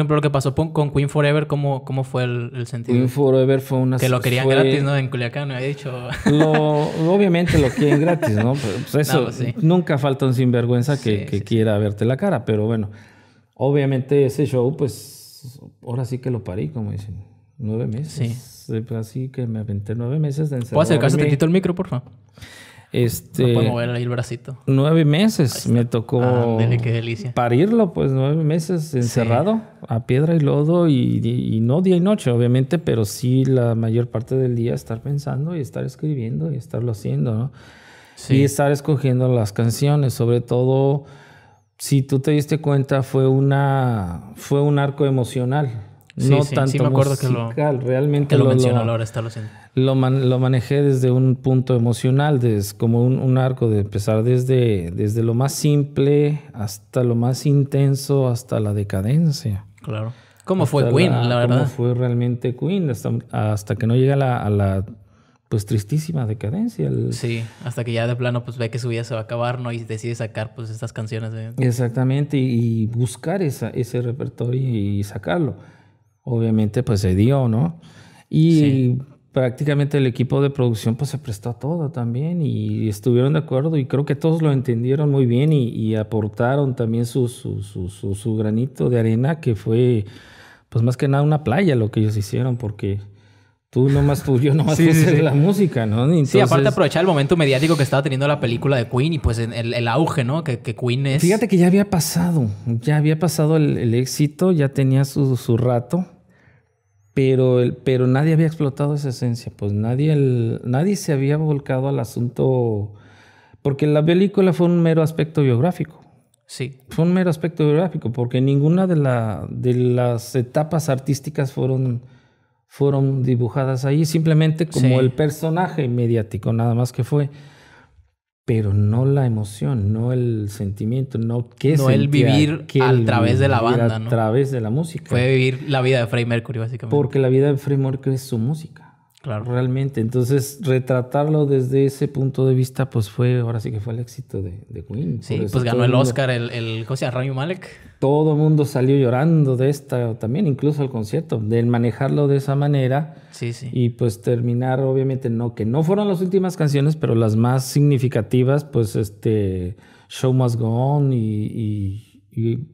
ejemplo, lo que pasó con Queen Forever, ¿cómo, cómo fue el, el sentido? Queen Forever fue una... Que lo querían gratis, ¿no? En Culiacán, me ha dicho. obviamente lo quieren gratis, ¿no? Pues, eso, pues, nunca falta un sinvergüenza que, quiera verte la cara, pero bueno, obviamente ese show, pues, ahora sí que lo parí, como dicen. Nueve meses. Sí. Pues, así que me aventé nueve meses de encerrarme ¿Puedo acercarse quito el micro, por favor? Este, el bracito. Nueve meses me tocó parirlo, pues nueve meses encerrado a piedra y lodo y, no día y noche, obviamente, pero sí la mayor parte del día estar pensando y estar escribiendo y estarlo haciendo, ¿no? Y estar escogiendo las canciones, sobre todo, si tú te diste cuenta, fue, una, fue un arco emocional. no tanto musical, lo, realmente lo, ahora está lo siento lo, manejé desde un punto emocional, desde, como un, arco de empezar desde, desde lo más simple hasta lo más intenso, hasta la decadencia. Claro. ¿Cómo fue Queen, la, verdad? ¿Cómo fue realmente Queen? Hasta, que no llega a la pues tristísima decadencia. Sí, hasta que ya de plano pues ve que su vida se va a acabar, ¿no? Y decide sacar pues estas canciones. Exactamente, y, buscar ese repertorio y sacarlo. Obviamente pues se dio, ¿no? Y sí prácticamente el equipo de producción pues se prestó a todo también y estuvieron de acuerdo y creo que todos lo entendieron muy bien y, aportaron también su, su, su, granito de arena que fue pues más que nada una playa lo que ellos hicieron porque tú nomás tú yo nomás sí, la música no sí aparte aprovechar el momento mediático que estaba teniendo la película de Queen y pues el, el auge no que, que, Queen es fíjate que ya había pasado ya había pasado el, el éxito ya tenía su rato pero, nadie había explotado esa esencia, pues nadie, nadie se había volcado al asunto, porque la película fue un mero aspecto biográfico. Sí. Fue un mero aspecto biográfico, porque ninguna de, de las etapas artísticas fueron, fueron dibujadas ahí, simplemente como el personaje mediático, nada más que fue pero no la emoción, no el sentimiento, no qué el vivir aquel, a través de la banda, a ¿no? A través de la música. Fue vivir la vida de Freddie Mercury, básicamente. Porque la vida de Freddie Mercury es su música. Claro. Realmente. Entonces, retratarlo desde ese punto de vista, pues fue, ahora sí que fue el éxito de, Queen. Sí, pues ganó el Oscar, el, José José Malek. Todo el mundo salió llorando de esta, también incluso el concierto, de manejarlo de esa manera. Sí, sí. Y pues terminar, obviamente, no, que no fueron las últimas canciones, pero las más significativas, pues este, Show Must Go On y,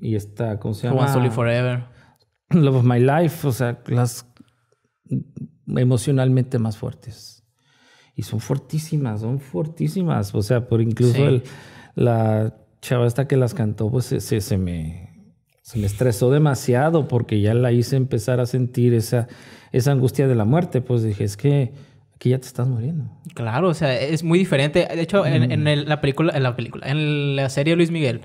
y, esta, ¿cómo se llama? Forever. Love of My Life, o sea, las emocionalmente más fuertes. Y son fortísimas, son fortísimas. O sea, por incluso la chava esta que las cantó, pues se, me, se me estresó demasiado porque ya la hice empezar a sentir esa, esa angustia de la muerte. Pues dije, es que Aquí ya te estás muriendo. Claro, o sea, es muy diferente. De hecho, en, mm. la película, en la película, en la serie Luis Miguel,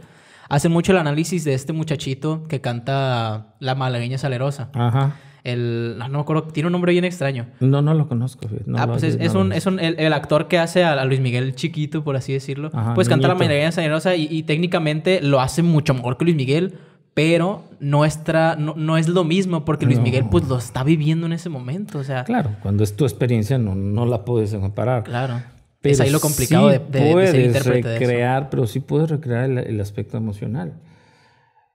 hace mucho el análisis de este muchachito que canta La malagueña salerosa. Ajá. El, no, me acuerdo, tiene un nombre bien extraño. No, no lo conozco. ah, pues es, un, es un, el, actor que hace a, Luis Miguel chiquito, por así decirlo. pues canta la mañanera Generosa y, técnicamente lo hace mucho mejor que Luis Miguel, pero nuestra, no, es lo mismo porque Luis Miguel pues lo está viviendo en ese momento. O sea, claro, cuando es tu experiencia no, la puedes comparar. Claro. es ahí lo complicado de, recrear, pero sí puedes recrear el, el aspecto emocional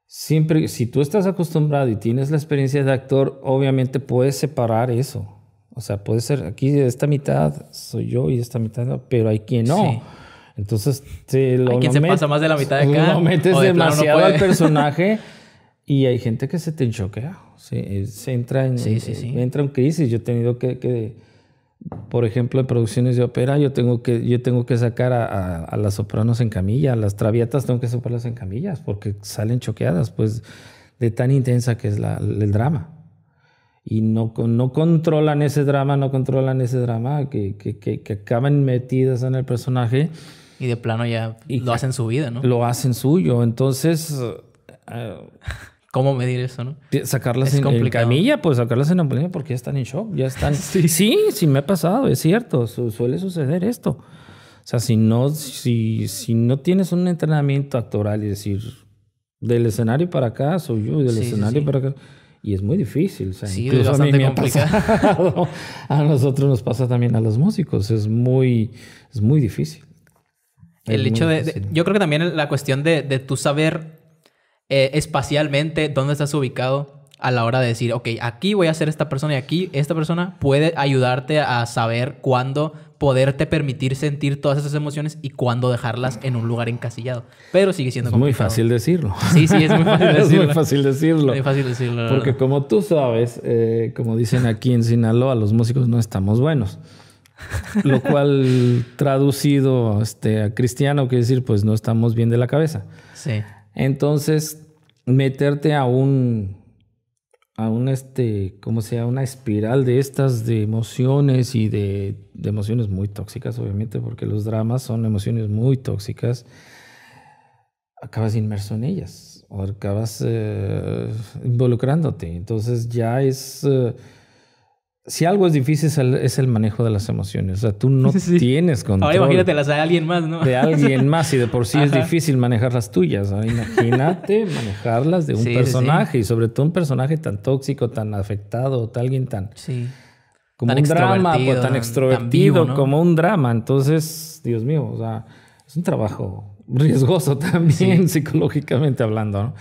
siempre, si tú estás acostumbrado y tienes la experiencia de actor, obviamente puedes separar eso. O sea, puede ser aquí de esta mitad soy yo y esta mitad no, pero hay quien no. Entonces, lo, hay quien se pasa más de la mitad de acá. Lo metes demasiado al personaje y hay gente que se te enchoquea. Se, entra en, entra en crisis. Yo he tenido que por ejemplo, en producciones de ópera, yo tengo que, yo tengo que sacar a, las sopranos en camilla, a las traviatas tengo que soparlas en camillas porque salen choqueadas, pues, de tan intensa que es el drama. Y no, no controlan ese drama, no controlan ese drama, que, que, que, acaban metidas en el personaje. Y de plano ya y lo hacen su vida, ¿no? Lo hacen suyo. Entonces, eh, cómo medir eso, ¿no? Sacarlas es en, en, camilla, pues sacarlas en ambulancia porque ya están en shock, ya están... sí. sí, sí me ha pasado, es cierto, suele suceder esto. O sea, si no, si, si no tienes un entrenamiento actoral, Y decir, del escenario para acá soy yo y del escenario para acá... Y es muy difícil. sí, incluso es a complicado. a nosotros nos pasa también a los músicos. Es muy, es muy difícil. El hecho de, de, Yo creo que también la cuestión de, de tú saber eh, espacialmente dónde estás ubicado a la hora de decir, ok, aquí voy a ser esta persona y aquí esta persona puede ayudarte a saber cuándo poderte permitir sentir todas esas emociones y cuándo dejarlas en un lugar encasillado. Pero sigue siendo es muy fácil decirlo. Sí, sí, es muy fácil decirlo. es muy fácil decirlo. Porque como tú sabes, eh, como dicen aquí en Sinaloa, los músicos no estamos buenos. Lo cual traducido este, a cristiano quiere decir, pues no estamos bien de la cabeza. Sí. Entonces, meterte a un, a un este, como sea, una espiral de estas de emociones y de, emociones muy tóxicas, obviamente, porque los dramas son emociones muy tóxicas, acabas inmerso en ellas, o acabas eh, involucrándote. Entonces ya es... Eh, si algo es difícil es el, manejo de las emociones. O sea, tú no tienes control. Ahora las de alguien más, ¿no? De alguien más y de por sí es difícil manejar las tuyas. imagínate manejarlas de un personaje y sobre todo un personaje tan tóxico, tan afectado, tal alguien tan... Sí. Como un drama, o pues, tan extrovertido, como un drama. Entonces, Dios mío, o sea, es un trabajo riesgoso también psicológicamente hablando, ¿no?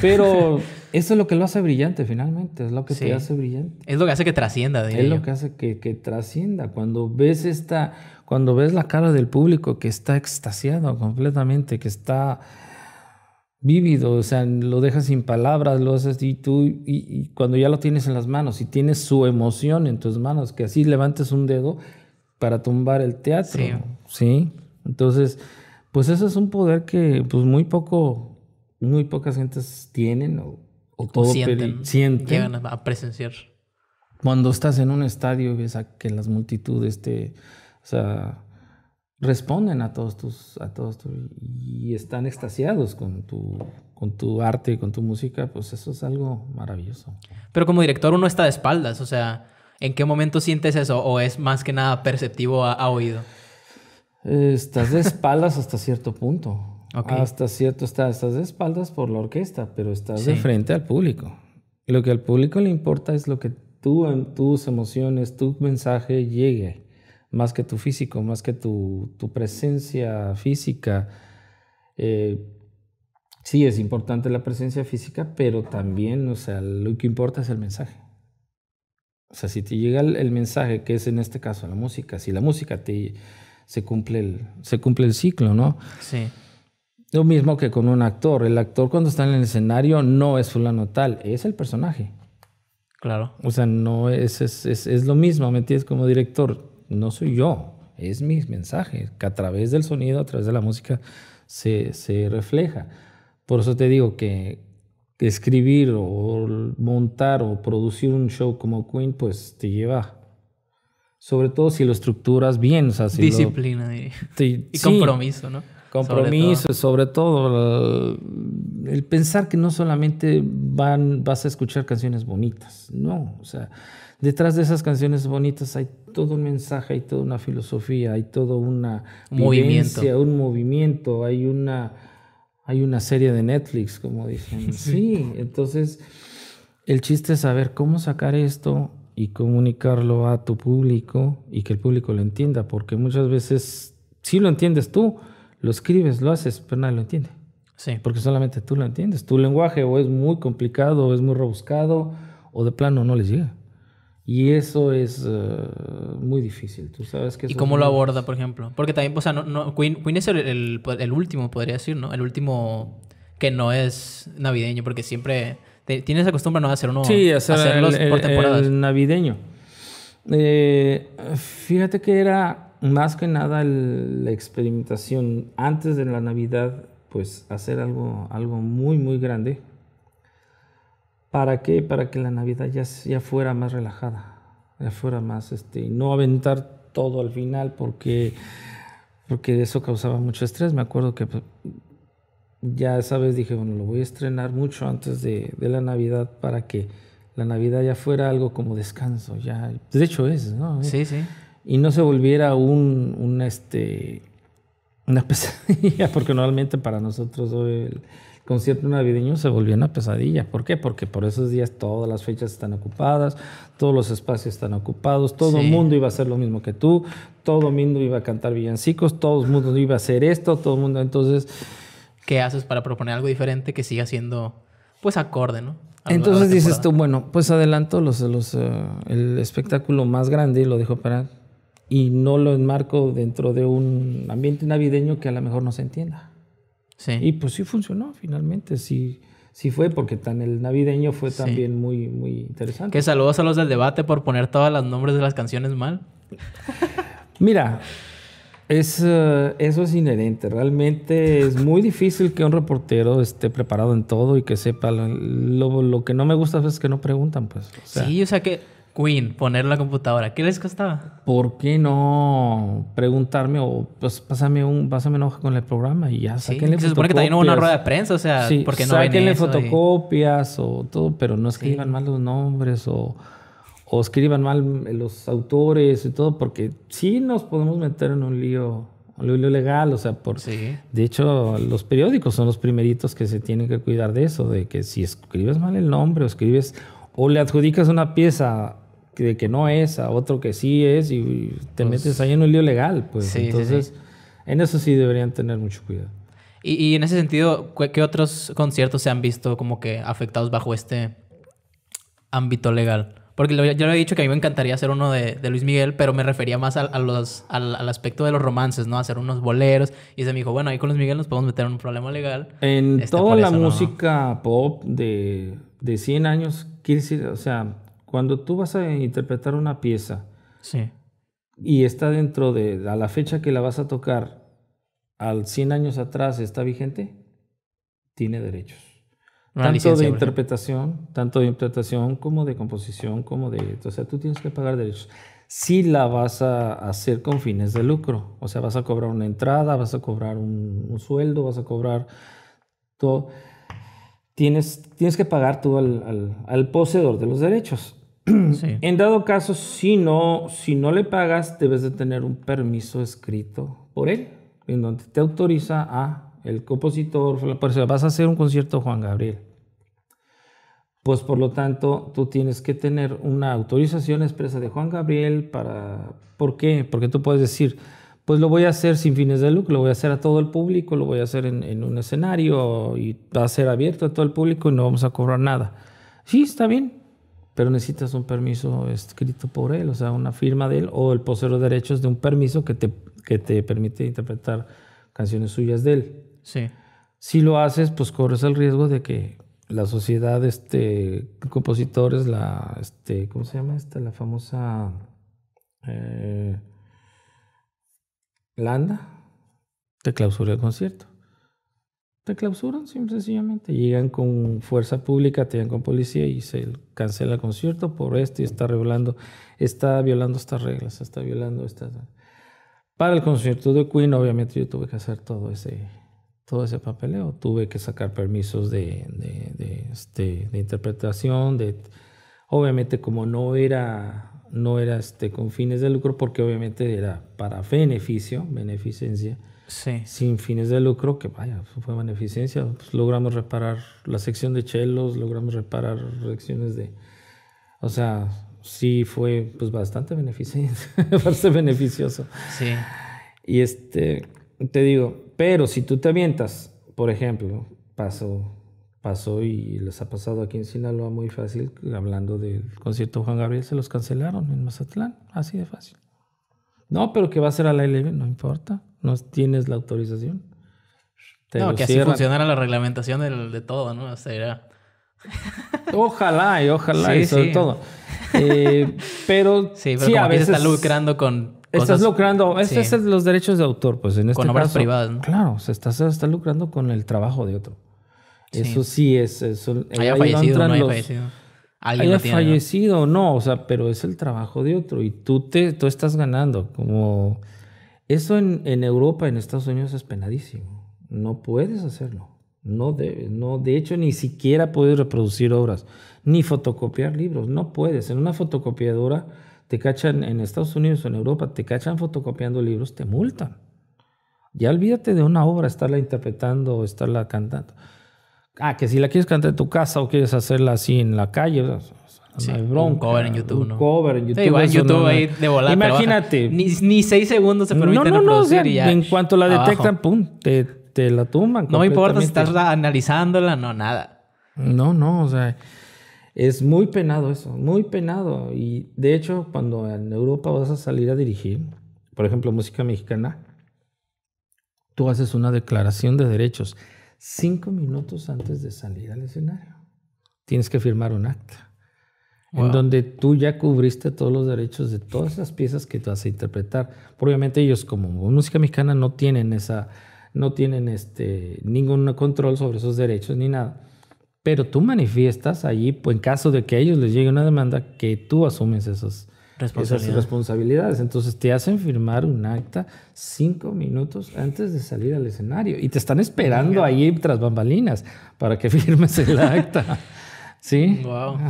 Pero eso es lo que lo hace brillante finalmente, es lo que te hace brillante. Es lo que hace que trascienda. Diría es lo que hace que, trascienda. Cuando ves esta, cuando ves la cara del público que está extasiado completamente, que está vívido, o sea, lo dejas sin palabras, lo haces y tú, y, cuando ya lo tienes en las manos y tienes su emoción en tus manos, que así levantes un dedo para tumbar el teatro, ¿sí? Entonces, pues eso es un poder que pues muy poco muy pocas gentes tienen o, todo sienten, Llegan a presenciar. Cuando estás en un estadio ves a que las multitudes te, responden a todos tus, a todos y están extasiados con tu, con tu arte, con tu música, pues eso es algo maravilloso. Pero como director uno está de espaldas, o sea, ¿en qué momento sientes eso o es más que nada perceptivo a, oído? estás de espaldas hasta cierto punto. Hasta cierto estás, de espaldas por la orquesta, pero estás de frente al público. Y lo que al público le importa es lo que tú, tus emociones, tu mensaje llegue, más que tu físico, más que tu, tu presencia física. Eh, sí, es importante la presencia física, pero también, o sea, lo que importa es el mensaje. O sea, si te llega el, el mensaje, que es en este caso la música, si la música te se cumple el, se cumple el ciclo, ¿no? Sí. Lo mismo que con un actor. El actor cuando está en el escenario no es fulano tal, es el personaje. Claro. O sea, no es, es, lo mismo, ¿me entiendes? Como director, no soy yo, es mi mensaje, que a través del sonido, a través de la música, se, refleja. Por eso te digo que escribir o montar o producir un show como Queen, pues te lleva sobre todo si lo estructuras bien. O Disciplina y, compromiso, ¿no? Compromiso, sobre todo, el, pensar que no solamente van, vas a escuchar canciones bonitas, no, o sea, detrás de esas canciones bonitas hay todo un mensaje, hay toda una filosofía, hay todo una movimiento. un movimiento, hay una, hay una serie de Netflix, como dicen. sí, entonces el chiste es saber cómo sacar esto y comunicarlo a tu público y que el público lo entienda, porque muchas veces sí lo entiendes tú, lo escribes, lo haces, pero nadie lo entiende. Sí. Porque solamente tú lo entiendes. Tu lenguaje o es muy complicado, o es muy rebuscado, o de plano no les llega. Y eso es eh, muy difícil, tú sabes que... ¿Y cómo lo aborda, por ejemplo? Porque también, o sea, no, Queen, es el, el, último, podría decir, ¿no? El último que no es navideño, porque siempre... tienes la costumbre, ¿no? hacer uno... Sí, hacerlos por temporadas. navideño. Eh, fíjate que era más que nada la experimentación antes de la Navidad, pues hacer algo, algo muy, muy grande. ¿Para qué? Para que la Navidad ya, ya fuera más relajada, ya fuera más, este, no aventar todo al final porque, porque eso causaba mucho estrés. Me acuerdo que pues, ya ya vez dije, bueno, lo voy a estrenar mucho antes de, de, la Navidad para que la Navidad ya fuera algo como descanso, ya, de hecho es, ¿no? Sí, sí y no se volviera un, este, una pesadilla, porque normalmente para nosotros el concierto navideño se volvía una pesadilla. ¿Por qué? Porque por esos días todas las fechas están ocupadas, todos los espacios están ocupados, todo el mundo iba a hacer lo mismo que tú, todo el mundo iba a cantar villancicos, todo el mundo iba a hacer esto, todo el mundo. Entonces. ¿Qué haces para proponer algo diferente que siga siendo, pues, acorde, no? Entonces dices tú, bueno, pues adelanto los, los, eh, el espectáculo más grande y lo dijo para y no lo enmarco dentro de un ambiente navideño que a lo mejor no se entienda. Sí. Y pues sí funcionó finalmente, sí, sí fue, porque tan el navideño fue también muy, muy interesante. Que saludos a los del debate por poner todos los nombres de las canciones mal. Mira, es, eh, eso es inherente. Realmente es muy difícil que un reportero esté preparado en todo y que sepa. Lo, lo que no me gusta pues, es que no preguntan, pues. sí, o sea que Queen, poner la computadora, ¿qué les costaba? ¿Por qué no preguntarme o pues pásame un, pásame una hoja con el programa y ya sí, fotocopias. Se supone que también hubo una rueda de prensa, o sea, porque no saquenle fotocopias o todo, pero no escriban mal los nombres o, escriban mal los autores y todo, porque sí nos podemos meter en un lío legal, o sea, por, sí. de hecho los periódicos son los primeritos que se tienen que cuidar de eso, de que si escribes mal el nombre o escribes o le adjudicas una pieza de que no es a otro que sí es y te pues metes ahí en un lío legal, pues. Entonces, en eso sí deberían tener mucho cuidado. Y, en ese sentido, ¿qué otros conciertos se han visto como que afectados bajo este ámbito legal? Porque yo le he dicho que a mí me encantaría hacer uno de, Luis Miguel, pero me refería más los, al, aspecto de los romances, ¿no? Hacer unos boleros. Y se me dijo, bueno, ahí con Luis Miguel nos podemos meter en un problema legal. En este, toda la música pop de, de 100 años, o sea, cuando tú vas a interpretar una pieza y está dentro de a la fecha que la vas a tocar, al 100 años atrás está vigente, tiene derechos. tanto de interpretación, tanto de interpretación como de composición, como de... O sea, tú tienes que pagar derechos. Si la vas a hacer con fines de lucro, o sea, vas a cobrar una entrada, vas a cobrar un, sueldo, vas a cobrar todo. Tienes, tienes que pagar tú al, al poseedor de los derechos. En dado caso, si no, si no le pagas, debes de tener un permiso escrito por él, en donde te autoriza a el compositor, por vas a hacer un concierto Juan Gabriel. Pues por lo tanto, tú tienes que tener una autorización expresa de Juan Gabriel para... ¿Por qué? Porque tú puedes decir, pues lo voy a hacer sin fines de lucro, lo voy a hacer a todo el público, lo voy a hacer en, en un escenario y va a ser abierto a todo el público y no vamos a cobrar nada. Sí, está bien, pero necesitas un permiso escrito por él, o sea, una firma de él o el posero de derechos de un permiso que te, te permite interpretar canciones suyas de él. Sí. Si lo haces, pues corres el riesgo de que la sociedad, este, compositores, la, este, ¿cómo se llama esta? La famosa eh, Landa, te clausure el concierto te clausuran simple sencillamente. Llegan con fuerza pública, te llegan con policía y se cancela el concierto por esto y está violando, está violando estas reglas, está violando estas. Para el concierto de Queen, obviamente yo tuve que hacer todo ese, todo ese papeleo. Tuve que sacar permisos de, este, interpretación, de obviamente como no era no era este con fines de lucro porque obviamente era para beneficio, beneficencia sin fines de lucro, que vaya, fue beneficencia. Pues, logramos reparar la sección de chelos, logramos reparar secciones de... O sea, sí fue pues bastante beneficencia, bastante beneficioso. Sí. Y este, te digo, pero si tú te avientas, por ejemplo, pasó, pasó y les ha pasado aquí en Sinaloa muy fácil, hablando del concierto Juan Gabriel, se los cancelaron en Mazatlán, así de fácil. No, pero que va a ser a la libre, no importa no tienes la autorización. no, que así funcionara la reglamentación de todo, ¿no? O sea, Ojalá y ojalá y sobre todo. Eh, pero sí, pero a veces está lucrando con Estás lucrando, estos son es los derechos de autor, pues en este con obras privadas, ¿no? Claro, se estás está, lucrando con el trabajo de otro. Eso sí es eh, haya fallecido, no haya fallecido. haya fallecido o ¿no? o sea, pero es el trabajo de otro y tú te tú estás ganando como eso en, Europa, en Estados Unidos es penadísimo. No puedes hacerlo. No de, no, de hecho, ni siquiera puedes reproducir obras, ni fotocopiar libros. No puedes. En una fotocopiadora te cachan, en Estados Unidos o en Europa, te cachan fotocopiando libros, te multan. Ya olvídate de una obra, estarla interpretando o estarla cantando. Ah, que si la quieres cantar en tu casa o quieres hacerla así en la calle, sea, un cover en YouTube, cover en YouTube. Imagínate. Ni, seis segundos se permiten no, no, En cuanto la detectan, pum, te, la tumban. No importa si estás analizándola, no, nada. No, no, o sea, es muy penado eso, muy penado. Y de hecho, cuando en Europa vas a salir a dirigir, por ejemplo, música mexicana, tú haces una declaración de derechos cinco minutos antes de salir al escenario. Tienes que firmar un acta en donde tú ya cubriste todos los derechos de todas esas piezas que tú vas a interpretar. Obviamente ellos como música mexicana no tienen esa, no tienen este, ningún control sobre esos derechos ni nada. Pero tú manifiestas allí, pues, en caso de que a ellos les llegue una demanda, que tú asumes esas, responsabilidades. esas responsabilidades. Entonces te hacen firmar un acta cinco minutos antes de salir al escenario y te están esperando ahí tras bambalinas para que firmes el acta. Sí.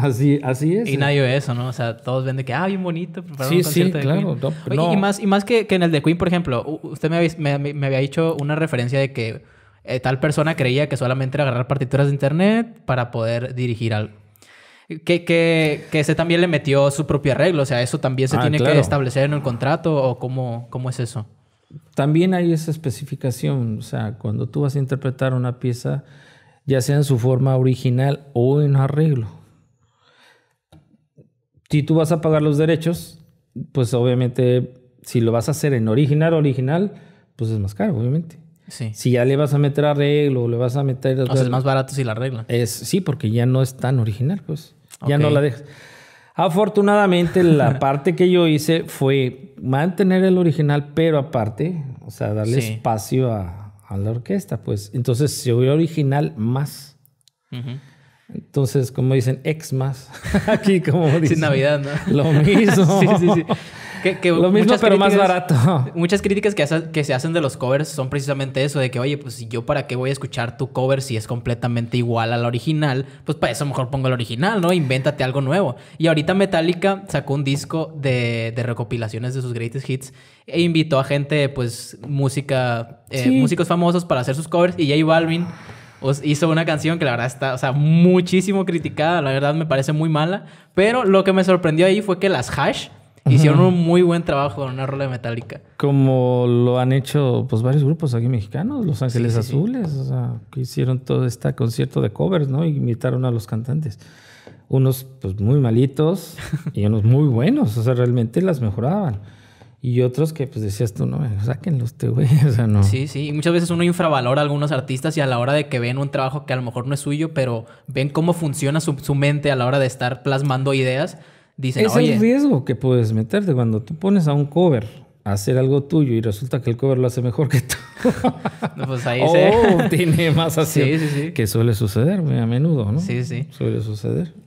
Así, así es. Y nadie ve eso, ¿no? O sea, todos ven de que, ah, bien bonito. Sí, un sí, de claro. no. Y más, y más que, que, en el de Queen, por ejemplo, usted me había, me, me había hecho una referencia de que eh, tal persona creía que solamente era agarrar partituras de internet para poder dirigir algo. Que, que, que ese también le metió su propio arreglo. O sea, ¿eso también se ah, tiene que establecer en el contrato o cómo, cómo es eso? También hay esa especificación. O sea, cuando tú vas a interpretar una pieza ya sea en su forma original o en arreglo. Si tú vas a pagar los derechos, pues obviamente si lo vas a hacer en original original, pues es más caro, obviamente. Sí. Si ya le vas a meter arreglo, le vas a meter... O es más barato si la arregla. Es, sí, porque ya no es tan original, pues. Ya no la dejas. Afortunadamente, la parte que yo hice fue mantener el original, pero aparte, o sea, darle espacio a, a la orquesta, pues. Entonces se hubiera original más. Entonces, como dicen, ex más. Aquí, como dicen. Sin Navidad, ¿no? Lo mismo. sí, sí, sí lo mismo, pero más barato. Muchas críticas que, se hacen de los covers son precisamente eso, de que, oye, pues yo para qué voy a escuchar tu cover si es completamente igual a la original, pues para eso mejor pongo el original, ¿no? Invéntate algo nuevo. Y ahorita Metallica sacó un disco de, recopilaciones de sus greatest hits e invitó a gente, pues, música, eh, músicos famosos para hacer sus covers y J Balvin pues, hizo una canción que la verdad está, o sea, muchísimo criticada, la verdad me parece muy mala, pero lo que me sorprendió ahí fue que las hash Hicieron un muy buen trabajo con una rola de Metallica. Como lo han hecho pues varios grupos aquí mexicanos, Los Ángeles Azules, que hicieron todo este concierto de covers, ¿no? Y imitaron a los cantantes. Unos pues muy malitos y unos muy buenos, o sea, realmente las mejoraban. Y otros que pues decías tú, no, saquen los güey. O sea, no. Sí, sí. Y muchas veces uno infravalora a algunos artistas y a la hora de que ven un trabajo que a lo mejor no es suyo, pero ven cómo funciona su, su mente a la hora de estar plasmando ideas es el riesgo que puedes meterte cuando tú pones a un cover a hacer algo tuyo y resulta que el cover lo hace mejor que tú. pues ahí oh, tiene más así que suele suceder muy a menudo, ¿no? Sí, sí. Suele suceder.